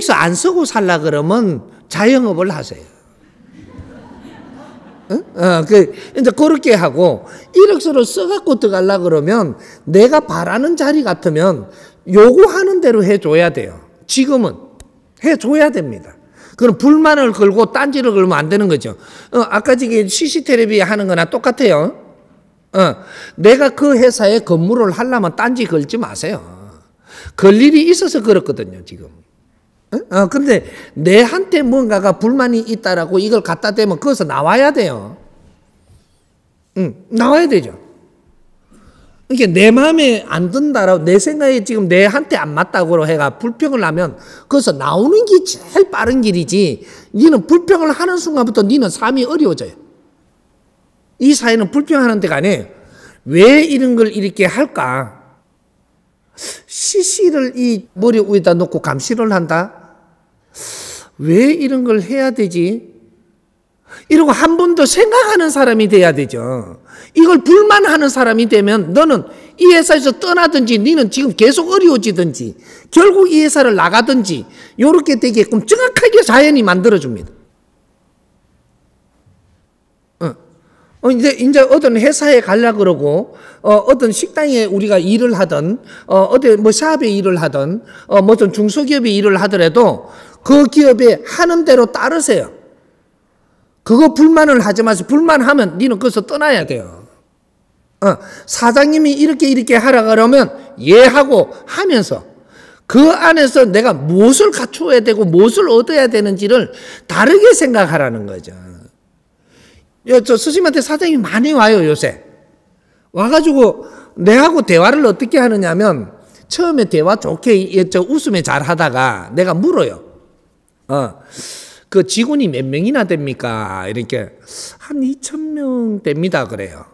코덱스 안 쓰고 살라 그러면 자영업을 하세요. 응? 어, 그, 이제 그렇게 하고, 이력서를 써갖고 들어갈라 그러면, 내가 바라는 자리 같으면, 요구하는 대로 해줘야 돼요. 지금은. 해줘야 됩니다. 그럼 불만을 걸고 딴지를 걸면 안 되는 거죠. 어, 아까 저기 CCTV 하는 거나 똑같아요. 어, 내가 그 회사에 근무를 하려면 딴지 걸지 마세요. 어, 걸 일이 있어서 그렇거든요, 지금. 어, 런데 내한테 뭔가가 불만이 있다라고 이걸 갖다 대면 그것서 나와야 돼요. 응, 나와야 되죠. 이게 내 마음에 안 든다라고 내 생각에 지금 내한테 안 맞다고 해가 불평을 하면 그래서 나오는 게 제일 빠른 길이지 니는 불평을 하는 순간부터 니는 삶이 어려워져요. 이 사회는 불평하는 데가 아니에요. 왜 이런 걸 이렇게 할까? 시시를 이 머리 위에다 놓고 감시를 한다? 왜 이런 걸 해야 되지? 이러고 한 번 더 생각하는 사람이 돼야 되죠. 이걸 불만하는 사람이 되면 너는 이 회사에서 떠나든지 너는 지금 계속 어려워지든지 결국 이 회사를 나가든지 이렇게 되게끔 정확하게 자연이 만들어줍니다. 어, 이제, 이제 어떤 회사에 갈라 그러고, 어, 어떤 식당에 우리가 일을 하든, 어, 어디 뭐 샵에 일을 하든, 어, 뭐어 중소기업에 일을 하더라도 그 기업에 하는 대로 따르세요. 그거 불만을 하지 마세요. 불만하면 니는 거기서 떠나야 돼요. 어, 사장님이 이렇게 이렇게 하라 그러면 예 하고 하면서 그 안에서 내가 무엇을 갖추어야 되고 무엇을 얻어야 되는지를 다르게 생각하라는 거죠. 예, 저 스님한테 사장이 많이 와요, 요새. 와가지고 내하고 대화를 어떻게 하느냐면 처음에 대화 좋게 예, 저 웃음에 잘 하다가 내가 물어요. 어. 그 직원이 몇 명이나 됩니까? 이렇게 한2 0 0 0명 됩니다 그래요.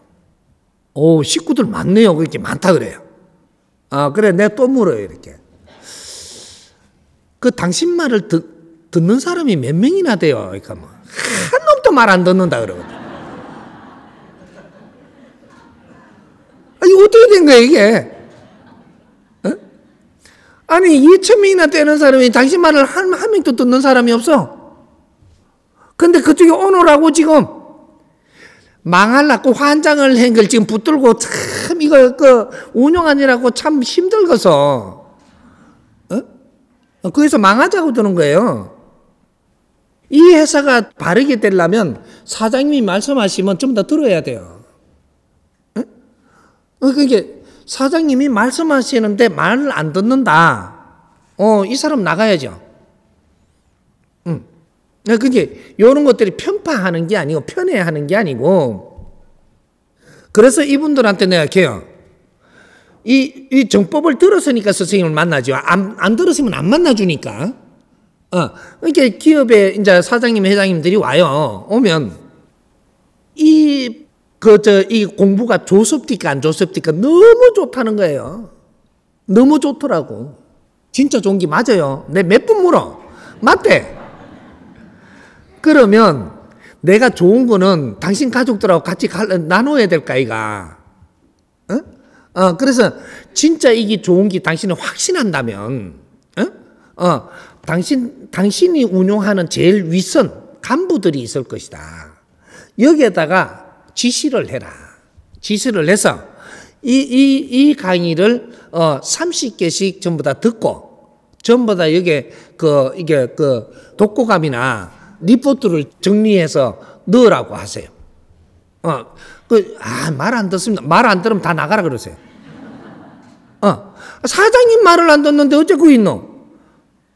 오 식구들 많네요. 그렇게 많다 그래요. 아 그래 내가 또 물어요 이렇게. 그 당신 말을 듣, 듣는 사람이 몇 명이나 돼요. 그러니까 뭐한 놈도 말 안 듣는다 그러거든. 어떻게 된 거야, 이게? 어? 아니, 2천명이나 되는 사람이 당신 말을 한, 한 명도 듣는 사람이 없어. 근데 그쪽에 오노라고 지금 망할라고 환장을 한걸 지금 붙들고 참 이거 그 운영하느라고 참 힘들어서 어? 어? 거기서 망하자고 드는 거예요. 이 회사가 바르게 되려면 사장님이 말씀하시면 좀 더 들어야 돼요. 어, 그러니까 사장님이 말씀하시는데 말을 안 듣는다. 어, 이 사람 나가야죠. 음. 그게 이런 것들이 편파하는 게 아니고 편애하는 게 아니고 그래서 이분들한테 내가 걔요. 이, 이 정법을 들었으니까 선생님을 만나죠. 안, 안 들었으면 안 만나주니까. 어, 그러니까 기업에 이제 사장님, 회장님들이 와요. 오면 이 그, 저, 이 공부가 조습디까 안 조습디까 너무 좋다는 거예요. 너무 좋더라고. 진짜 좋은 게 맞아요. 내 몇 분 물어. 맞대. 그러면 내가 좋은 거는 당신 가족들하고 같이 가, 나눠야 될까, 이가. 어? 어, 그래서 진짜 이게 좋은 게 당신은 확신한다면, 어? 어, 당신, 당신이 운용하는 제일 윗선 간부들이 있을 것이다. 여기에다가 지시를 해라. 지시를 해서 이, 이, 이 강의를 어, 30개씩 전부 다 듣고 전부 다 여기에 그, 이게 그 독고감이나 리포트를 정리해서 넣으라고 하세요. 어, 그, 아, 말 안 듣습니다. 말 안 들으면 다 나가라 그러세요. 어, 사장님 말을 안 듣는데 어째 그 있노?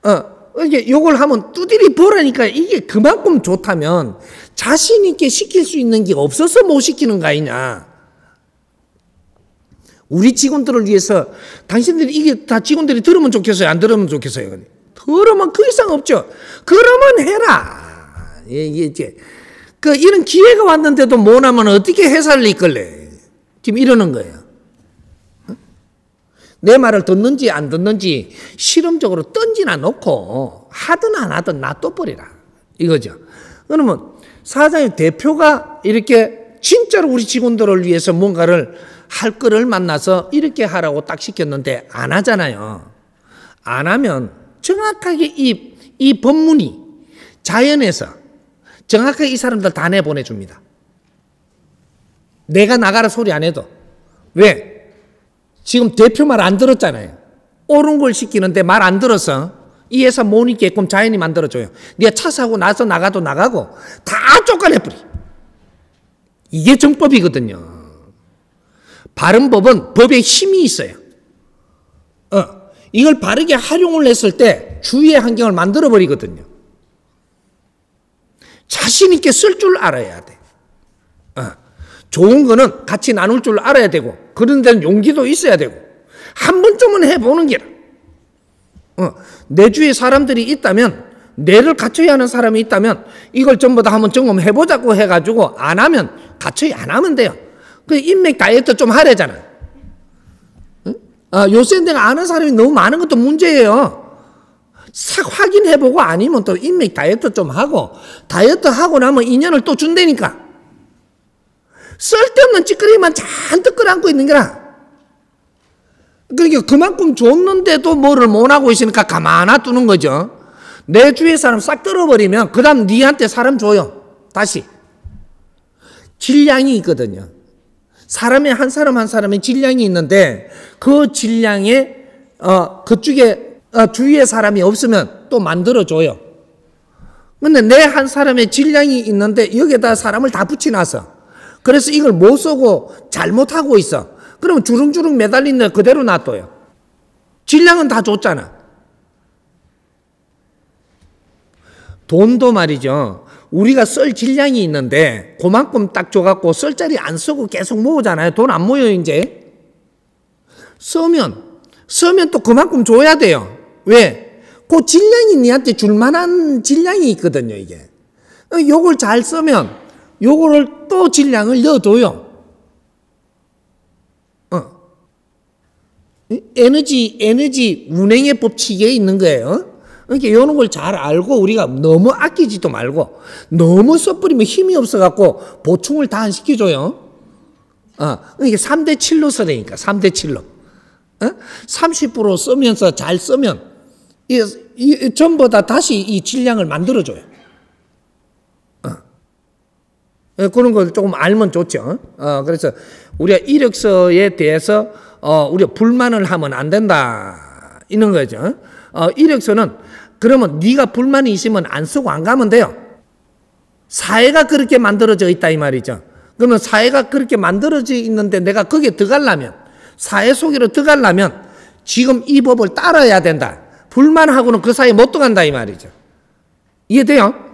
어, 이게 요걸 하면 뚜들이 보라니까 이게 그만큼 좋다면 자신 있게 시킬 수 있는 게 없어서 못 시키는 거 아니냐. 우리 직원들을 위해서 당신들이 이게 다 직원들이 들으면 좋겠어요? 안 들으면 좋겠어요? 들으면 그 이상 없죠. 그러면 해라. 예, 이게 이제 그 이런 기회가 왔는데도 뭐나면 어떻게 회사를 이끌래? 지금 이러는 거예요. 내 말을 듣는지 안 듣는지 실험적으로 던지나 놓고 하든 안 하든 놔둬버리라. 이거죠. 그러면 사장님 대표가 이렇게 진짜로 우리 직원들을 위해서 뭔가를 할 거를 만나서 이렇게 하라고 딱 시켰는데 안 하잖아요. 안 하면 정확하게 이, 이 법문이 자연에서 정확하게 이 사람들 다 내보내줍니다. 내가 나가라 소리 안 해도. 왜? 지금 대표 말 안 들었잖아요. 옳은 걸 시키는데 말 안 들어서 이 회사 못 있게끔 자연이 만들어줘요. 네가 차 사고 나서 나가도 나가고 다 쫓아내버리. 이게 정법이거든요. 바른 법은 법에 힘이 있어요. 어, 이걸 바르게 활용을 했을 때 주위의 환경을 만들어버리거든요. 자신있게 쓸 줄 알아야 돼. 어, 좋은 거는 같이 나눌 줄 알아야 되고, 그런 데는 용기도 있어야 되고, 한 번쯤은 해보는 게라. 어, 내 주위에 사람들이 있다면 뇌를 갖춰야 하는 사람이 있다면 이걸 전부 다 한번 점검해 보자고 해가지고 안 하면 갖춰야 안 하면 돼요. 그 인맥 다이어트 좀 하래잖아. 응? 아, 요새 내가 아는 사람이 너무 많은 것도 문제예요. 싹 확인해보고 아니면 또 인맥 다이어트 좀 하고 다이어트 하고 나면 인연을 또 준다니까. 쓸데없는 찌끄리만 잔뜩 끌어안고 있는 거라 그러니까 그만큼 줬는데도 뭐를 못하고 있으니까 가만히 두는 거죠. 내 주위 사람 싹 떨어버리면 그 다음 니한테 사람 줘요. 다시. 질량이 있거든요. 사람의 한 사람 한 사람의 질량이 있는데 그 질량에 어, 그쪽에 어, 주위에 사람이 없으면 또 만들어줘요. 근데 내 한 사람의 질량이 있는데 여기에다 사람을 다 붙여놔서 그래서 이걸 못 쓰고 잘못하고 있어. 그러면 주릉주릉 매달린 는 그대로 놔둬요. 질량은 다 줬잖아. 돈도 말이죠. 우리가 쓸 질량이 있는데 그만큼 딱 줘갖고 쓸 자리 안 쓰고 계속 모으잖아요. 돈 안 모여 이제. 쓰면 쓰면 또 그만큼 줘야 돼요. 왜? 그 질량이 니한테 줄만한 질량이 있거든요. 이게. 어, 요걸 잘 쓰면 요거를 또 질량을 넣어줘요. 에너지, 에너지 운행의 법칙에 있는 거예요. 그러니까 런걸 잘 알고 우리가 너무 아끼지도 말고 너무 써버리면 힘이 없어갖고 보충을 다 안 시켜줘요. 어, 이게 3 대 7로 쓰라니까, 3대 7로. 어? 30% 쓰면서 잘 쓰면, 이, 이, 전부 다 다시 이 질량을 만들어줘요. 어. 그런 걸 조금 알면 좋죠. 어, 그래서 우리가 이력서에 대해서 어, 우리가 불만을 하면 안 된다. 이런 거죠. 어, 이력서는 그러면 네가 불만이 있으면 안 쓰고 안 가면 돼요. 사회가 그렇게 만들어져 있다 이 말이죠. 그러면 사회가 그렇게 만들어져 있는데 내가 거기에 들어가려면 사회 속으로 들어가려면 지금 이 법을 따라야 된다. 불만하고는 그 사이에 못 들어간다 이 말이죠. 이해돼요?